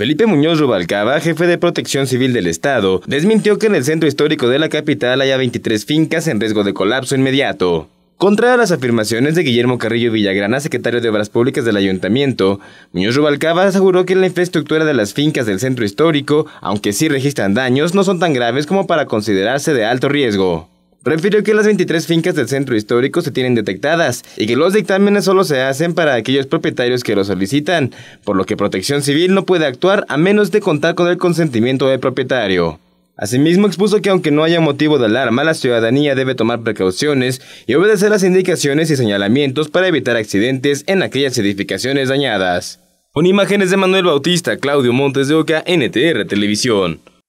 Felipe Muñoz Rubalcaba, jefe de Protección Civil del Estado, desmintió que en el centro histórico de la capital haya 23 fincas en riesgo de colapso inmediato. Contra las afirmaciones de Guillermo Carrillo Villagrana, secretario de Obras Públicas del Ayuntamiento, Muñoz Rubalcaba aseguró que la infraestructura de las fincas del centro histórico, aunque sí registran daños, no son tan graves como para considerarse de alto riesgo. Refirió que las 23 fincas del centro histórico se tienen detectadas y que los dictámenes solo se hacen para aquellos propietarios que lo solicitan, por lo que Protección Civil no puede actuar a menos de contar con el consentimiento del propietario. Asimismo expuso que aunque no haya motivo de alarma, la ciudadanía debe tomar precauciones y obedecer las indicaciones y señalamientos para evitar accidentes en aquellas edificaciones dañadas. Con imágenes de Manuel Bautista, Claudio Montes de Oca, NTR Televisión.